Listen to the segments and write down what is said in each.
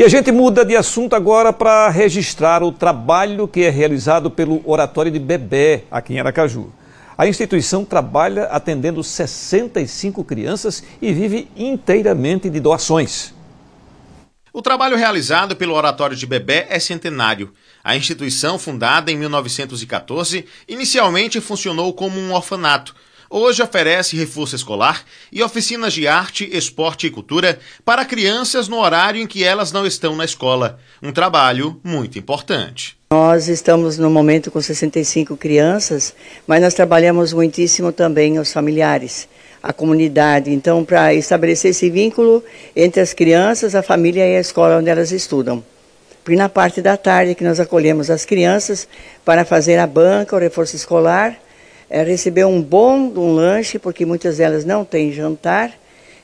E a gente muda de assunto agora para registrar o trabalho que é realizado pelo Oratório de bebê aqui em Aracaju. A instituição trabalha atendendo 65 crianças e vive inteiramente de doações. O trabalho realizado pelo Oratório de bebê é centenário. A instituição, fundada em 1914, inicialmente funcionou como um orfanato, hoje oferece reforço escolar e oficinas de arte, esporte e cultura para crianças no horário em que elas não estão na escola. Um trabalho muito importante. Nós estamos no momento com 65 crianças, mas nós trabalhamos muitíssimo também os familiares, a comunidade. Então, para estabelecer esse vínculo entre as crianças, a família e a escola onde elas estudam. Por na parte da tarde que nós acolhemos as crianças para fazer a banca, o reforço escolar é, receber um bom um lanche, porque muitas delas não têm jantar,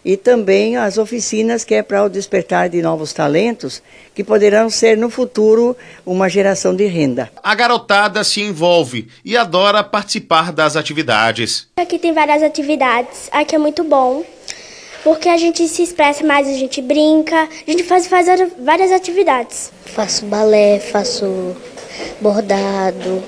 e também as oficinas que é para o despertar de novos talentos, que poderão ser no futuro uma geração de renda. A garotada se envolve e adora participar das atividades. Aqui tem várias atividades, aqui é muito bom, porque a gente se expressa mais, a gente brinca, a gente faz, faz várias atividades. Faço balé, faço bordado,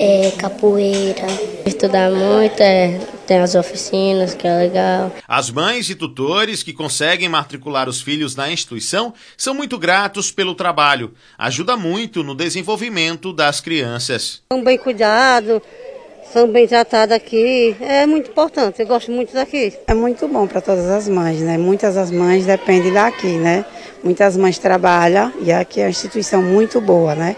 é, capoeira. Estudar muito, é, tem as oficinas, que é legal. As mães e tutores que conseguem matricular os filhos na instituição são muito gratos pelo trabalho. Ajuda muito no desenvolvimento das crianças. São bem cuidados, são bem tratados aqui. É muito importante, eu gosto muito daqui. É muito bom para todas as mães, né? Muitas das mães dependem daqui, né? Muitas mães trabalham e aqui é uma instituição muito boa, né?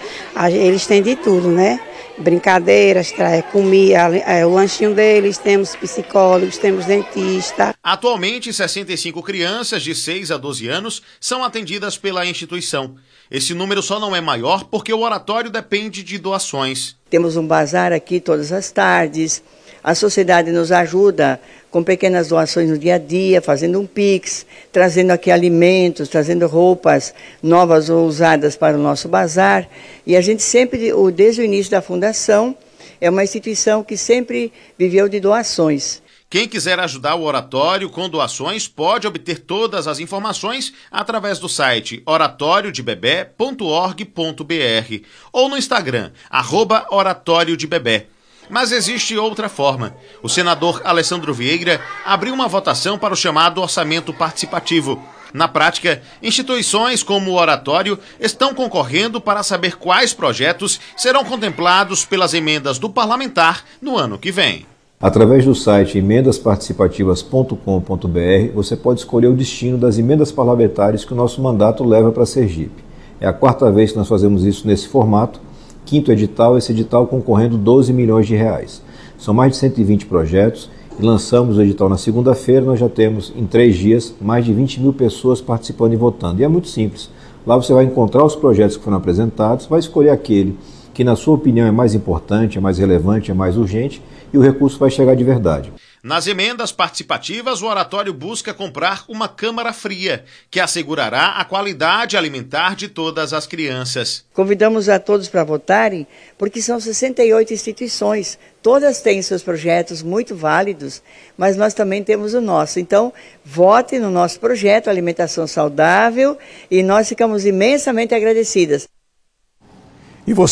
Eles têm de tudo, né? brincadeiras, é comida, é, o lanchinho deles, temos psicólogos, temos dentista. Atualmente, 65 crianças de 6 a 12 anos são atendidas pela instituição. Esse número só não é maior porque o oratório depende de doações. Temos um bazar aqui todas as tardes a sociedade nos ajuda com pequenas doações no dia a dia, fazendo um pix, trazendo aqui alimentos, trazendo roupas novas ou usadas para o nosso bazar. E a gente sempre, desde o início da fundação, é uma instituição que sempre viveu de doações. Quem quiser ajudar o Oratório com doações pode obter todas as informações através do site oratoriodebebé.org.br ou no Instagram, arroba Oratório de bebê mas existe outra forma. O senador Alessandro Vieira abriu uma votação para o chamado orçamento participativo. Na prática, instituições como o Oratório estão concorrendo para saber quais projetos serão contemplados pelas emendas do parlamentar no ano que vem. Através do site emendasparticipativas.com.br, você pode escolher o destino das emendas parlamentares que o nosso mandato leva para Sergipe. É a quarta vez que nós fazemos isso nesse formato quinto edital, esse edital concorrendo 12 milhões de reais. São mais de 120 projetos e lançamos o edital na segunda-feira. Nós já temos em três dias mais de 20 mil pessoas participando e votando. E é muito simples. Lá você vai encontrar os projetos que foram apresentados, vai escolher aquele que, na sua opinião, é mais importante, é mais relevante, é mais urgente e o recurso vai chegar de verdade. Nas emendas participativas, o oratório busca comprar uma câmara fria, que assegurará a qualidade alimentar de todas as crianças. Convidamos a todos para votarem, porque são 68 instituições, todas têm seus projetos muito válidos, mas nós também temos o nosso. Então, vote no nosso projeto Alimentação Saudável e nós ficamos imensamente agradecidas. E você